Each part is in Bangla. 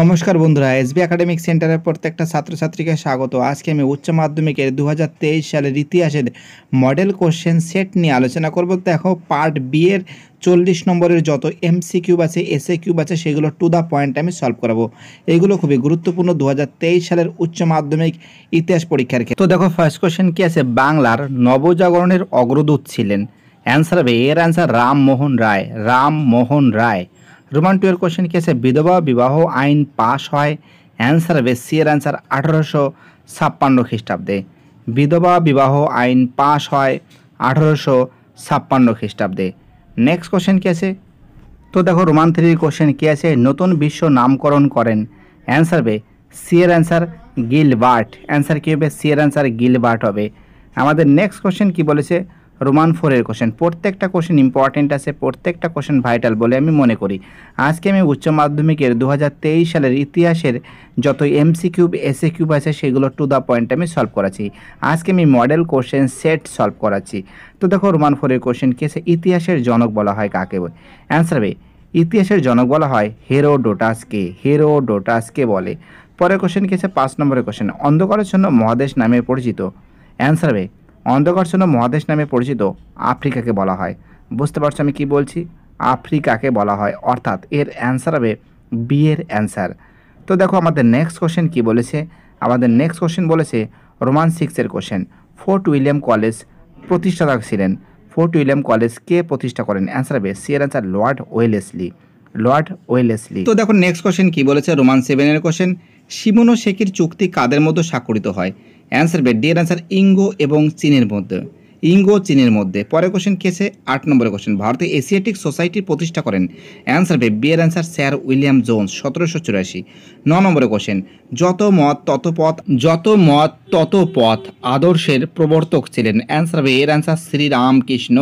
নমস্কার বন্ধুরা এসবি একাডেমিক সেন্টারের প্রত্যেকটা ছাত্রছাত্রীকে স্বাগত আজকে আমি উচ্চ মাধ্যমিকের দু সালের ইতিহাসের মডেল কোশ্চেন সেট নিয়ে আলোচনা করব দেখো পার্ট বি এর চল্লিশ নম্বরের যত সি কিউব আছে এসএ কিউব আছে সেগুলো টু দ্য পয়েন্ট আমি সলভ করাবো এগুলো খুবই গুরুত্বপূর্ণ দু সালের উচ্চ মাধ্যমিক ইতিহাস পরীক্ষার ক্ষেত্রে তো দেখো ফার্স্ট কোশ্চেন কি আছে বাংলার নবজাগরণের অগ্রদূত ছিলেন অ্যান্সার হবে এর answer Rammohan Roy Rammohan Roy roman twelve কি আছে বিধবা বিবাহ আইন পাশ হয় অ্যান্সার হবে সিয়ের অ্যান্সার আঠারোশো ছাপ্পান্ন খ্রিস্টাব্দে বিধবা বিবাহ আইন পাশ হয় আঠারোশো ছাপ্পান্ন খ্রিস্টাব্দে নেক্সট কোশ্চেন কি আছে তো দেখো রোমান থ্রির কোশ্চেন কী আছে নতুন বিশ্ব নামকরণ করেন অ্যান্সার হবে সিয়ের অ্যান্সার গিলবার্ট অ্যান্সার কী হবে সিয়ের অ্যান্সার গিলবার্ট হবে আমাদের নেক্সট কোশ্চেন কি বলেছে রোমান ফোরের কোশ্চেন প্রত্যেকটা কোশ্চেন ইম্পর্টেন্ট আছে প্রত্যেকটা কোশ্চেন ভাইটাল বলে আমি মনে করি আজকে আমি উচ্চ মাধ্যমিকের দু সালের ইতিহাসের যত এমসি কিউব এসএ কিউব আছে সেগুলো টু দ্য পয়েন্ট আমি সলভ করাচ্ছি আজকে আমি মডেল কোশ্চেন সেট সলভ করাচ্ছি তো দেখো রোমান ফোরের কোশ্চেন কে ইতিহাসের জনক বলা হয় কাকে অ্যান্সার বে ইতিহাসের জনক বলা হয় হেরো ডোটাসকে হেরো ডোটাসকে বলে পরের কোশ্চেন কেছে পাঁচ নম্বরের কোশ্চেন অন্ধকারের জন্য মহাদেশ নামে পরিচিত অ্যান্সার বে অন্ধকর্ষণ মহাদেশ নামে পরিচিত আফ্রিকাকে বলা হয় বুঝতে পারছো আমি কি বলছি আফ্রিকাকে বলা হয় অর্থাৎ এর অ্যান্সার হবে বিয়ের অ্যান্সার তো দেখো আমাদের নেক্সট কোশ্চেন কি বলেছে আমাদের নেক্সট কোশ্চেন বলেছে রোমান সিক্সের কোশ্চেন ফোর্ট উইলিয়াম কলেজ প্রতিষ্ঠাতা ছিলেন ফোর্ট উইলিয়াম কলেজ কে প্রতিষ্ঠা করেন অ্যান্সার হবে সি এর answer Lord Wellesley Lord Wellesley তো দেখো নেক্সট কোশ্চেন কি বলেছে রোমান সেভেনের কোশ্চেন শিমনো ও শেখির চুক্তি কাদের মধ্যে স্বাক্ষরিত হয় অ্যান্সার বে ডি এর অ্যান্সার ইঙ্গো এবং চীনের মধ্যে ইঙ্গো চীনের মধ্যে পরের কোশ্চেন কেছে আট নম্বরের কোশ্চেন ভারতে এশিয়াটিক সোসাইটি প্রতিষ্ঠা করেন অ্যান্সার হবে বিয়ের অ্যান্সার স্যার উইলিয়াম জোন্স সতেরোশো চুরাশি ন নম্বরের কোশ্চেন যত মত তত পথ যত মত তত পথ আদর্শের প্রবর্তক ছিলেন অ্যান্সার বে এর অ্যান্সার শ্রীরামকৃষ্ণ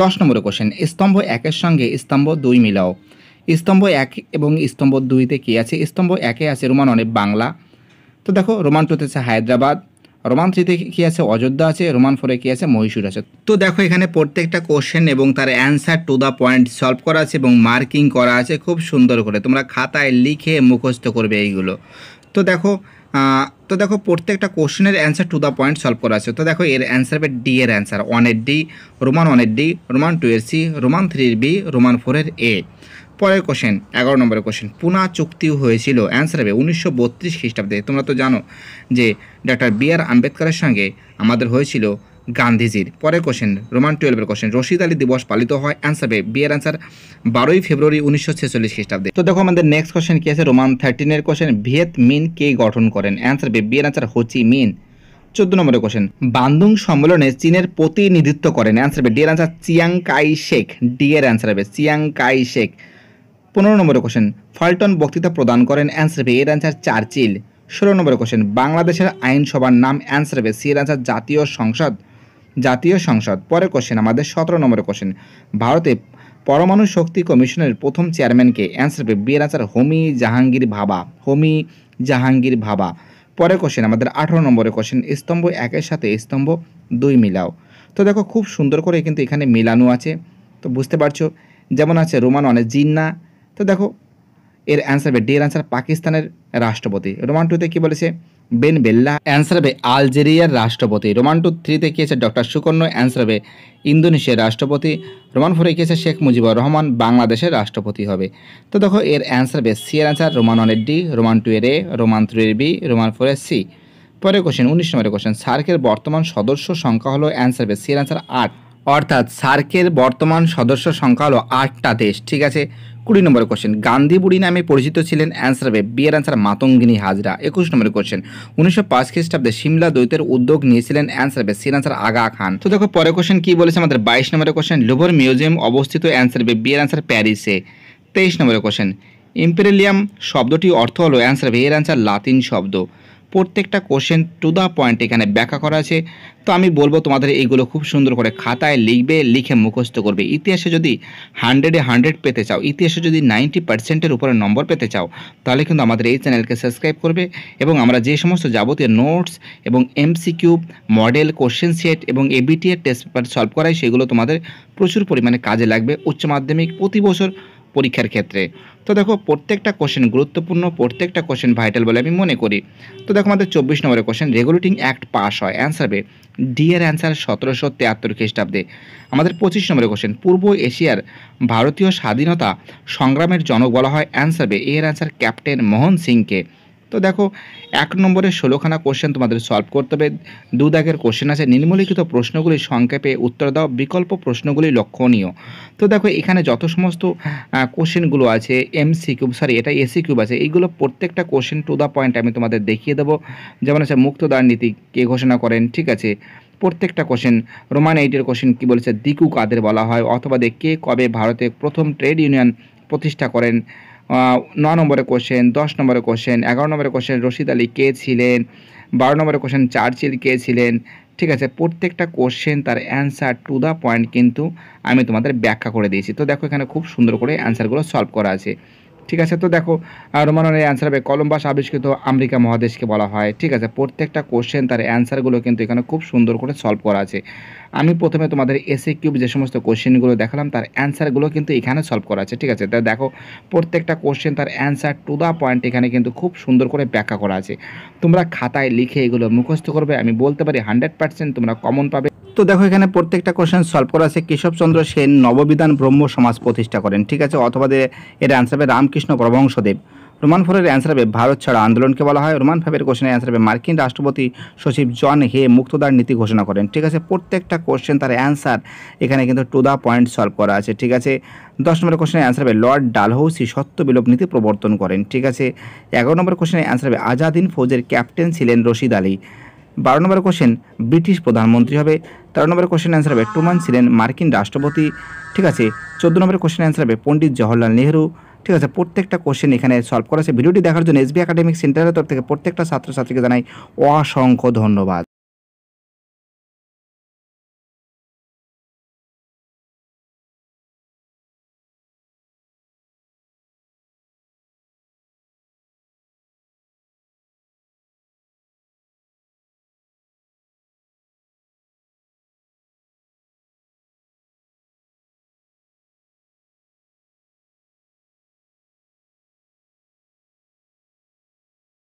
দশ নম্বরের কোশ্চেন স্তম্ভ একের সঙ্গে স্তম্ভ দুই মিলাও স্তম্ভ এক এবং স্তম্ভ দুইতে কী আছে স্তম্ভ একে আছে রোমান অনেক বাংলা তো দেখো রোমান টুতে আছে হায়দ্রাবাদ রোমান থ্রিতে কী আছে অযোধ্যা আছে রোমান ফোরে কী আছে মহীশূর আছে তো দেখো এখানে প্রত্যেকটা কোশ্চেন এবং তার answer to the point solve করা আছে এবং মার্কিং করা আছে খুব সুন্দর করে তোমরা খাতায় লিখে মুখস্থ করবে এইগুলো তো দেখো তো দেখো প্রত্যেকটা কোশ্চেনের answer to the point solve করা আছে তো দেখো এর অ্যান্সার হবে ডি এর অ্যান্সার ওয়ানের ডি রোমান ওয়ানের ডি রোমান টু এর সি রোমান থ্রির বি রোমান ফোরের এ পরের কোশ্চেন এগারো নম্বরের কোশ্চেন পুনা চুক্তিও হয়েছিল অ্যান্সার হবে উনিশশো বত্রিশ খ্রিস্টাব্দে তোমরা তো জানো যে ডক্টর বি আর আম্বেদকরের সঙ্গে আমাদের হয়েছিল গান্ধীজির পরের কোশ্চেন রোমান টুয়েলভের কোশ্চেন রশিদ আলী দিবস পালিত হয় অ্যান্সার হবে বিয়ের অ্যান্সার বারোই ফেব্রুয়ারি উনিশশো ছেচল্লিশ খ্রিস্টাব্দে তো দেখো আমাদের নেক্সট কোশ্চেন কী আছে রোমান থার্টিনের কোশ্চেন ভিয়েত মিন কে গঠন করেন অ্যান্সার হবে বিয়ের অ্যান্সার হোচি মিন চোদ্দ নম্বরের কোশ্চেন বান্দুং সম্মেলনে চীনের প্রতিনিধিত্ব করেন অ্যান্সার হবে এর answer Chiang Kai Shek D এর অ্যান্সার হবে চিয়াং কাই শেখ পনেরো নম্বর কোশ্চেন ফাল্টন বক্তৃতা প্রদান করেন অ্যান্সার বি এর অ্যান্সার চার্চিল ষোলো নম্বর কোশ্চেন বাংলাদেশের আইনসভার নাম অ্যান্সার হবে সি এর অ্যান্সার জাতীয় সংসদ জাতীয় সংসদ পরের কোশ্চেন আমাদের সতেরো নম্বর কোশ্চেন ভারতে পরমাণু শক্তি কমিশনের প্রথম চেয়ারম্যানকে অ্যান্সার হবে বি এর অ্যান্সার হোমি জাহাঙ্গীর ভাবা হোমি জাহাঙ্গীর ভাবা পরের কোশ্চেন আমাদের আঠারো নম্বরের কোশ্চেন স্তম্ভ একের সাথে স্তম্ভ দুই মিলাও তো দেখো খুব সুন্দর করে কিন্তু এখানে মিলানো আছে তো বুঝতে পারছো যেমন আছে রোমান অনেক জিন্না তো দেখো এর অ্যান্সার হবে ডের অ্যান্সার পাকিস্তানের রাষ্ট্রপতি রোমান টুতে কী বলেছে বেন বেল্লা অ্যান্সার হবে আলজেরিয়ার রাষ্ট্রপতি রোমান টু থ্রিতে কী আছে ডক্টর সুকর্ণ অ্যান্সার হবে ইন্দোনেশিয়ার রাষ্ট্রপতি রোমান ফোরে কী আছে শেখ মুজিবুর রহমান বাংলাদেশের রাষ্ট্রপতি হবে তো দেখো এর অ্যান্সার হবে সি এর অ্যান্সার রোমান ওয়ানের ডি রোমান টু এর এ রোমান থ্রি এর বি রোমান ফোরের সি পরে কোশ্চেন উনিশ নম্বরের কোশ্চেন সার্কের বর্তমান সদস্য সংখ্যা হলো অ্যান্সার হবে সি এর অ্যান্সার আট অর্থাৎ সার্কের বর্তমান সদস্য সংখ্যা হলো আটটা দেশ ঠিক আছে কুড়ি নম্বর কোশ্চেন গান্ধী নামে পরিচিত ছিলেন অ্যান্সার হবে বিয়ের অ্যান্সার মাতঙ্গিনী হাজরা একুশ নম্বর কোশ্চেন উনিশশো পাঁচ খ্রিস্টাব্দে সিমলা দ্বৈতের উদ্যোগ নিয়েছিলেন অ্যান্সার হবে সির অ্যান্সার আগা খান তো দেখো পরে কোশ্চেন কী বলেছে আমাদের বাইশ নম্বরের কোশ্চেন লুভর মিউজিয়াম অবস্থিত অ্যান্সার হবে বিয়ের অ্যান্সার প্যারিসে তেইশ নম্বরের কোশ্চেন ইম্পেরিয়াম শব্দটি অর্থ হলো অ্যান্সার হবে এর অ্যান্সার লাতিন শব্দ প্রত্যেকটা কোশ্চেন টু দ্য পয়েন্ট এখানে ব্যাখ্যা করা আছে তো আমি বলবো তোমাদের এইগুলো খুব সুন্দর করে খাতায় লিখবে লিখে মুখস্থ করবে ইতিহাসে যদি হান্ড্রেডে হান্ড্রেড পেতে চাও ইতিহাসে যদি নাইনটি পার্সেন্টের উপরে নম্বর পেতে চাও তাহলে কিন্তু আমাদের এই চ্যানেলকে সাবস্ক্রাইব করবে এবং আমরা যে সমস্ত যাবতীয় নোটস এবং এমসিকিউ মডেল কোশ্চেন সেট এবং এবিটিএর টেস্ট পেপার সলভ করাই সেগুলো তোমাদের প্রচুর পরিমাণে কাজে লাগবে উচ্চ মাধ্যমিক প্রতি বছর পরীক্ষার ক্ষেত্রে তো দেখো প্রত্যেকটা কোশ্চেন গুরুত্বপূর্ণ প্রত্যেকটা কোশ্চেন ভাইটাল বলে আমি মনে করি তো দেখো আমাদের চব্বিশ নম্বরের কোশ্চেন রেগুলেটিং অ্যাক্ট পাস হয় অ্যান্সার ডিএর ডি এর অ্যান্সার সতেরোশো তিয়াত্তর খ্রিস্টাব্দে আমাদের পঁচিশ নম্বরের কোশ্চেন পূর্ব এশিয়ার ভারতীয় স্বাধীনতা সংগ্রামের জনক বলা হয় অ্যান্সার এ এর অ্যান্সার ক্যাপ্টেন মোহন সিংকে তো দেখো এক নম্বরে ষোলোখানা কোশ্চেন তোমাদের সলভ করতে হবে দু দাগের কোশ্চেন আছে নিম্নলিখিত প্রশ্নগুলি সংক্ষেপে উত্তর দাও বিকল্প প্রশ্নগুলি লক্ষণীয় তো দেখো এখানে যত সমস্ত কোশ্চেনগুলো আছে এম সি কিউব সরি এটা এসি কিউব আছে এইগুলো প্রত্যেকটা কোশ্চেন টু দ্য পয়েন্ট আমি তোমাদের দেখিয়ে দেবো যেমন আছে দ্বার নীতি কে ঘোষণা করেন ঠিক আছে প্রত্যেকটা কোশ্চেন রোমান এইটের কোশ্চেন কী বলেছে দিকু কাদের বলা হয় অথবা দেখ কে কবে ভারতে প্রথম ট্রেড ইউনিয়ন প্রতিষ্ঠা করেন ন নম্বরে কোশ্চেন দশ নম্বরে কোশ্চেন এগারো নম্বরে কোশ্চেন রশিদ আলী কে ছিলেন বারো নম্বরের কোশ্চেন চার্চিল কে ছিলেন ঠিক আছে প্রত্যেকটা কোশ্চেন তার অ্যান্সার টু দ্য পয়েন্ট কিন্তু আমি তোমাদের ব্যাখ্যা করে দিয়েছি তো দেখো এখানে খুব সুন্দর করে অ্যান্সারগুলো সলভ করা আছে ঠিক আছে তো দেখো রোমানের এই অ্যান্সার হবে কলম্বাস আবিষ্কৃত আমেরিকা মহাদেশকে বলা হয় ঠিক আছে প্রত্যেকটা কোশ্চেন তার অ্যান্সারগুলো কিন্তু এখানে খুব সুন্দর করে সলভ করা আছে আমি প্রথমে তোমাদের এসি কিউব যে সমস্ত কোশ্চেনগুলো দেখালাম তার অ্যান্সারগুলো কিন্তু এখানে সলভ করা আছে ঠিক আছে তা দেখো প্রত্যেকটা কোশ্চেন তার অ্যান্সার টু দ্য পয়েন্ট এখানে কিন্তু খুব সুন্দর করে ব্যাখ্যা করা আছে তোমরা খাতায় লিখে এগুলো মুখস্থ করবে আমি বলতে পারি হান্ড্রেড পার্সেন্ট তোমরা কমন পাবে তো দেখো এখানে প্রত্যেকটা কোশ্চেন সলভ করা আছে কেশবচন্দ্র সেন নববিধান ব্রহ্ম সমাজ প্রতিষ্ঠা করেন ঠিক আছে অথবা এর অ্যান্সার হবে রামকৃষ্ণ পরমহংসদেব রোমান ফোরের অ্যান্সার হবে ভারত ছাড়া আন্দোলনকে বলা হয় রোমান ফাইভের কোশ্চেনের অ্যান্সার হবে মার্কিন রাষ্ট্রপতি সচিব জন হে মুক্তদার নীতি ঘোষণা করেন ঠিক আছে প্রত্যেকটা কোশ্চেন তার অ্যান্সার এখানে কিন্তু টু দ্য পয়েন্ট সলভ করা আছে ঠিক আছে দশ নম্বর কোশ্চেনের অ্যান্সার হবে লর্ড ডালহৌসি সত্য বিলোপ নীতি প্রবর্তন করেন ঠিক আছে এগারো নম্বর কোশ্চেনের অ্যান্সার হবে আজাদিন ফৌজের ক্যাপ্টেন ছিলেন রশিদ আলী বারো নম্বর কোশ্চেন ব্রিটিশ প্রধানমন্ত্রী হবে তেরো নম্বর কোশ্চেন অ্যান্সার হবে টুমান ছিলেন মার্কিন রাষ্ট্রপতি ঠিক আছে চোদ্দ নম্বর কোশ্চেন অ্যান্সার হবে পণ্ডিত জওহরলাল নেহরু ঠিক আছে প্রত্যেকটা কোশ্চেন এখানে সলভ করা আছে ভিডিওটি দেখার জন্য এসবি একাডেমিক সেন্টারের তরফ থেকে প্রত্যেকটা ছাত্রছাত্রীকে জানাই অসংখ্য ধন্যবাদ